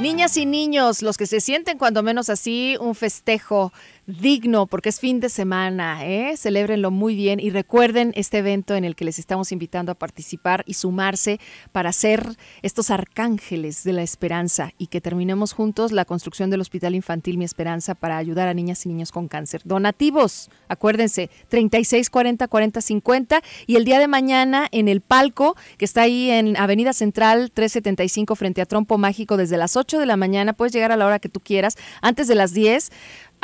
Niñas y niños, los que se sienten cuando menos así, un festejo digno, porque es fin de semana, ¿eh? Celébrenlo muy bien y recuerden este evento en el que les estamos invitando a participar y sumarse para ser estos arcángeles de la esperanza y que terminemos juntos la construcción del Hospital Infantil Mi Esperanza para ayudar a niñas y niños con cáncer. Donativos, acuérdense, 36 40 40 50 y el día de mañana en el palco que está ahí en Avenida Central 375 frente a Trompo Mágico desde las 8 de la mañana, puedes llegar a la hora que tú quieras, antes de las 10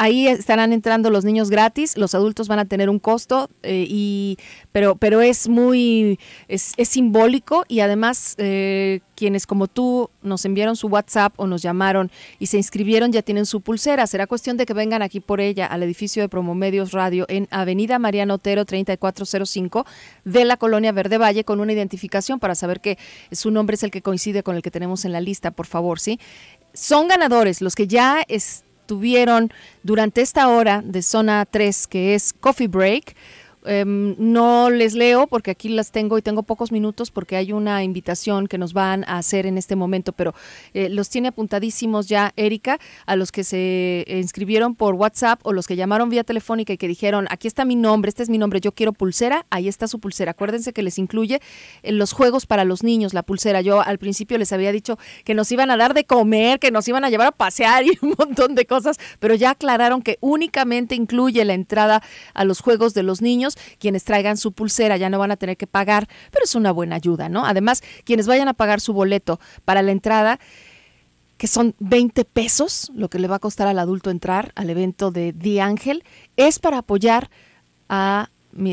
Ahí estarán entrando los niños gratis, los adultos van a tener un costo, eh, y, pero, pero es muy, es, simbólico y además eh, quienes como tú nos enviaron su WhatsApp o nos llamaron y se inscribieron ya tienen su pulsera. Será cuestión de que vengan aquí por ella al edificio de Promomedios Radio en Avenida Mariano Otero 3405 de la colonia Verde Valle con una identificación para saber que su nombre es el que coincide con el que tenemos en la lista, por favor, ¿sí? Son ganadores los que ya están tuvieron durante esta hora de zona 3, que es Coffee Break, Em, no les leo porque aquí las tengo y tengo pocos minutos porque hay una invitación que nos van a hacer en este momento, pero eh, los tiene apuntadísimos ya Erika, a los que se inscribieron por WhatsApp o los que llamaron vía telefónica y que dijeron, aquí está mi nombre, este es mi nombre, yo quiero pulsera, ahí está su pulsera. Acuérdense que les incluye eh, los juegos para los niños, la pulsera. Yo al principio les había dicho que nos iban a dar de comer, que nos iban a llevar a pasear y un montón de cosas, pero ya aclararon que únicamente incluye la entrada a los juegos de los niños quienes traigan su pulsera ya no van a tener que pagar, pero es una buena ayuda, ¿no? Además, quienes vayan a pagar su boleto para la entrada, que son 20 pesos, lo que le va a costar al adulto entrar al evento de The Ángel, es para apoyar a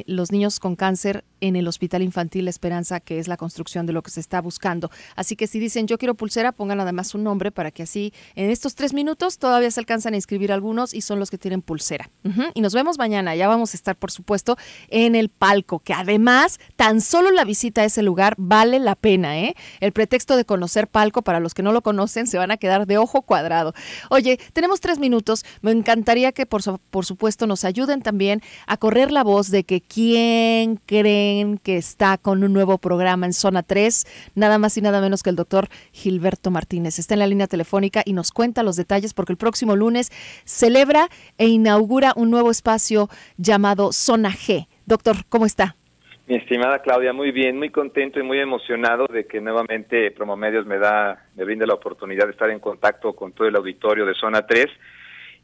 los niños con cáncer en el Hospital Infantil Esperanza, que es la construcción de lo que se está buscando. Así que si dicen yo quiero pulsera, pongan además un nombre para que así en estos tres minutos todavía se alcanzan a inscribir algunos y son los que tienen pulsera. Y nos vemos mañana. Ya vamos a estar, por supuesto, en el palco, que además tan solo la visita a ese lugar vale la pena. ¿eh? El pretexto de conocer palco, para los que no lo conocen, se van a quedar de ojo cuadrado. Oye, tenemos tres minutos. Me encantaría que, por, por supuesto, nos ayuden también a correr la voz de que quién cree que está con un nuevo programa en Zona 3, nada más y nada menos que el doctor Gilberto Martínez. Está en la línea telefónica y nos cuenta los detalles porque el próximo lunes celebra e inaugura un nuevo espacio llamado Zona G. Doctor, ¿cómo está? Mi estimada Claudia, muy bien, muy contento y muy emocionado de que nuevamente Promomedios me da, me brinda la oportunidad de estar en contacto con todo el auditorio de Zona 3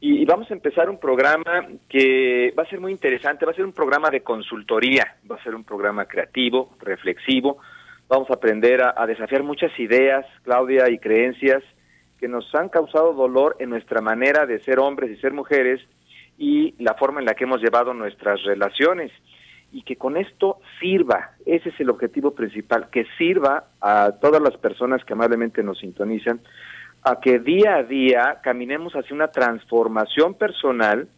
y vamos a empezar un programa que va a ser muy interesante, va a ser un programa de consultoría, va a ser un programa creativo, reflexivo, vamos a aprender a, desafiar muchas ideas, Claudia, y creencias que nos han causado dolor en nuestra manera de ser hombres y ser mujeres y la forma en la que hemos llevado nuestras relaciones y que con esto sirva, ese es el objetivo principal, que sirva a todas las personas que amablemente nos sintonizan a que día a día caminemos hacia una transformación personal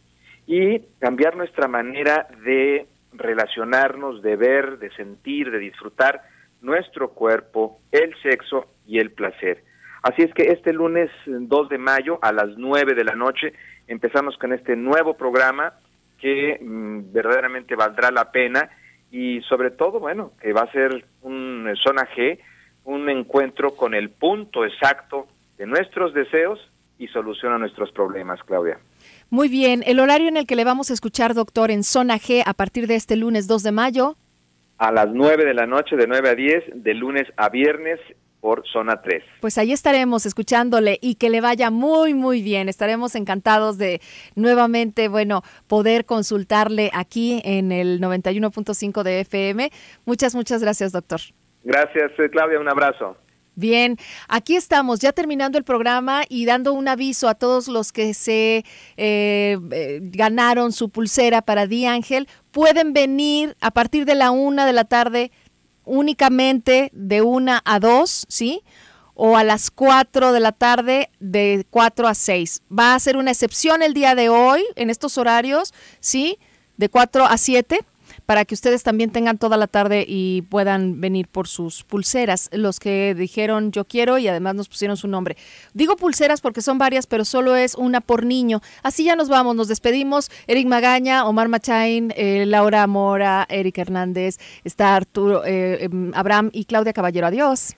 y cambiar nuestra manera de relacionarnos, de ver, de sentir, de disfrutar nuestro cuerpo, el sexo y el placer. Así es que este lunes 2 eh, de mayo a las 9 de la noche empezamos con este nuevo programa que mm, verdaderamente valdrá la pena y sobre todo, bueno, que va a ser un eh, zona G, un encuentro con el punto exacto de nuestros deseos y soluciona nuestros problemas, Claudia. Muy bien, el horario en el que le vamos a escuchar, doctor, en Zona G a partir de este lunes 2 de mayo. A las 9 de la noche, de 9 a 10, de lunes a viernes por Zona 3. Pues ahí estaremos escuchándole y que le vaya muy, muy bien. Estaremos encantados de nuevamente, bueno, poder consultarle aquí en el 91.5 de FM. Muchas, muchas gracias, doctor. Gracias, eh, Claudia. Un abrazo. Bien, aquí estamos ya terminando el programa y dando un aviso a todos los que se eh, eh, ganaron su pulsera para Di Ángel. Pueden venir a partir de la una de la tarde únicamente de una a dos, ¿sí? o a las 4 de la tarde de 4 a 6. Va a ser una excepción el día de hoy en estos horarios, ¿sí? De 4 a 7 para que ustedes también tengan toda la tarde y puedan venir por sus pulseras, los que dijeron yo quiero y además nos pusieron su nombre. Digo pulseras porque son varias, pero solo es una por niño. Así ya nos vamos, nos despedimos. Eric Magaña, Omar Machain, eh, Laura Mora, Eric Hernández, está Arturo, eh, em, Abraham y Claudia Caballero. Adiós.